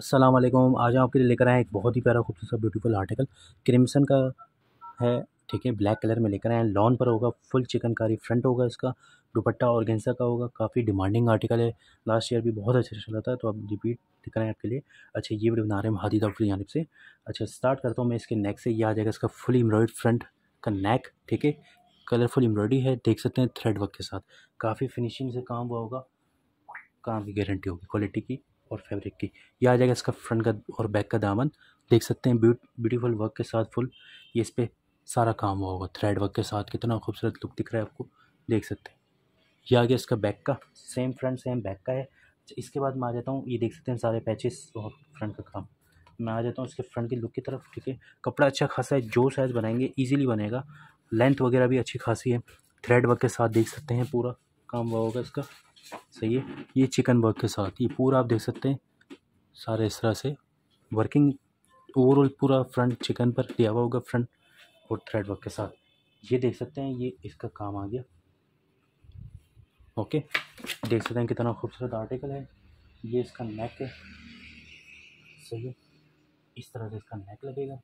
अस्सलाम वालेकुम आज हम आपके लिए लेकर आए हैं एक बहुत ही प्यारा खूबसूरत ब्यूटीफुल आर्टिकल क्रिम्सन का है ठीक है ब्लैक कलर में लेकर आए हैं लॉन पर होगा फुल चिकनकारी फ्रंट होगा इसका दुपट्टा और गेंसा का होगा काफ़ी डिमांडिंग आर्टिकल है लास्ट ईयर भी बहुत अच्छे चला था तो आप रिपीट रहे हैं आपके लिए अच्छा ये वीडियो बना रहे हैं हादी दाफरी जानब से अच्छा स्टार्ट करता हूँ मैं इसके नेक से ये आ जाएगा इसका फुल एम्ब्रॉयड फ्रंट का नेक ठीक है कलरफुल एम्ब्रॉयडरी है देख सकते हैं थ्रेड वर्क के साथ काफ़ी फिनिशिंग से काम हुआ होगा काम की गारंटी होगी क्वालिटी की और फैब्रिक की यह आ जाएगा इसका फ्रंट का और बैक का दामन देख सकते हैं ब्यूटीफुल वर्क के साथ फुल ये इस पर सारा काम हुआ होगा थ्रेड वर्क के साथ कितना खूबसूरत लुक दिख रहा है आपको देख सकते हैं ये आ गया इसका बैक का सेम फ्रंट सेम बैक का है अच्छा, इसके बाद मैं आ जाता हूँ ये देख सकते हैं सारे पैचेस और फ्रंट का काम मैं आ जाता हूँ इसके फ्रंट की लुक की तरफ ठीक है कपड़ा अच्छा खासा है जो साइज़ बनाएंगे ईजिली बनेगा लेंथ वगैरह भी अच्छी खासी है थ्रेड वर्क के साथ देख सकते हैं पूरा काम हुआ होगा इसका सही है ये चिकन वर्क के साथ ये पूरा आप देख सकते हैं सारे इस तरह से वर्किंग ओवरऑल पूरा फ्रंट चिकन पर दिया हुआ होगा फ्रंट और थ्रेड वर्क के साथ ये देख सकते हैं ये इसका काम आ गया ओके देख सकते हैं कितना खूबसूरत आर्टिकल है ये इसका नेक है सही है इस तरह से इसका नेक लगेगा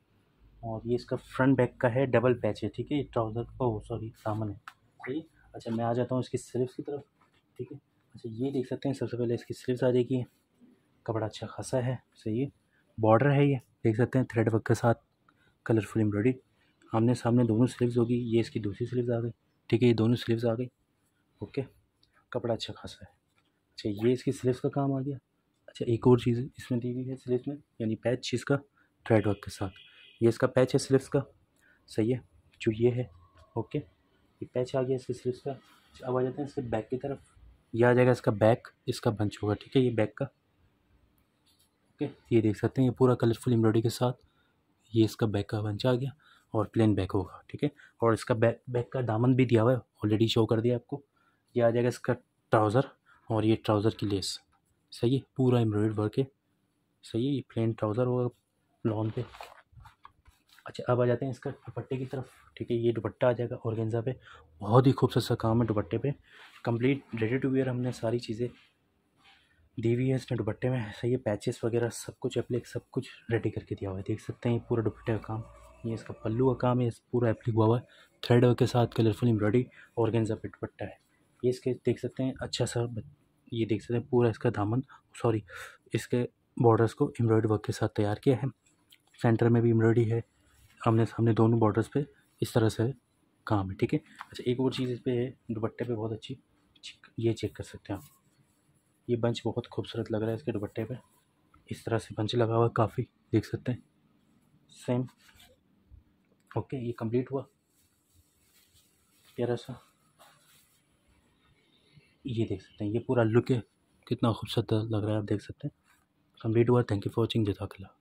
और ये इसका फ्रंट बैक का है डबल पैच है ठीक है ये ट्राउज़र का सॉरी सामान है सही अच्छा मैं आ जाता हूँ इसकी स्लिप्स की तरफ ठीक है अच्छा ये देख सकते हैं सबसे पहले इसकी स्लीव्स आ जाएगी कपड़ा अच्छा खासा है सही है बॉर्डर है ये देख सकते हैं थ्रेड वर्क के साथ कलरफुल एम्ब्रॉयडरी आमने सामने दोनों स्लीव्स होगी ये इसकी दूसरी स्लीव्स आ गई ठीक है ये दोनों स्लीव्स आ गई ओके कपड़ा अच्छा खासा है अच्छा ये इसकी स्लीव्स का काम आ गया अच्छा एक और चीज़ इसमें दी गई है स्लीव्स में यानी पैच इसका थ्रेड वर्क के साथ ये इसका पैच है स्लीव्स का सही है जो ये है ओके ये पैच आ गया इसके स्लीव्स का अब आ जाते हैं इसके बैक की तरफ यह आ जाएगा इसका बैक इसका बंच होगा ठीक है ये बैक का ओके ये देख सकते हैं ये पूरा कलरफुल एम्ब्रॉयडरी के साथ ये इसका बैक का बंच आ गया और प्लेन बैक होगा ठीक है और इसका बैक बैक का दामन भी दिया हुआ है ऑलरेडी शो कर दिया आपको ये आ जाएगा इसका ट्राउज़र और ये ट्राउज़र की लेस सही है पूरा एम्ब्रॉयड वर्क है सही है ये प्लेन ट्राउज़र होगा लॉन पे अच्छा अब आ जाते हैं इसका दुपट्टे की तरफ ठीक है ये दुपट्टा आ जाएगा औरगेंजा पे बहुत ही खूबसूरत सा काम है दुपट्टे पे कंप्लीट रेडी टू वेयर हमने सारी चीज़ें दी हुई है इसने दुपट्टे में सही है पैचेस वगैरह सब कुछ एप्लिक सब कुछ रेडी करके दिया हुआ है देख सकते हैं पूरा दुपट्टे का काम ये इसका पल्लू का काम है पूरा एप्लिक हुआ हुआ है थ्रेड के साथ कलरफुल एम्ब्रॉयडरी औरगेंजा पे दुपट्टा है ये इसके देख सकते हैं अच्छा सा ये देख सकते हैं पूरा इसका दामन सॉरी इसके बॉर्डर्स को एम्ब्रॉयडरी वर्क के साथ तैयार किया है सेंटर में भी एम्ब्रॉयडरी है आमने सामने दोनों बॉर्डर्स पे इस तरह से काम है ठीक है अच्छा एक और चीज़ इस पर है दुपट्टे पे बहुत अच्छी ये चेक कर सकते हैं आप ये बंच बहुत खूबसूरत लग रहा है इसके दुपट्टे पे इस तरह से बंच लगा हुआ काफ़ी देख सकते हैं सेम ओके ये कंप्लीट हुआ प्यारा सा ये देख सकते हैं ये पूरा लुक है कितना खूबसूरत लग रहा है आप देख सकते हैं कंप्लीट हुआ थैंक यू फॉर वॉचिंग जजाकला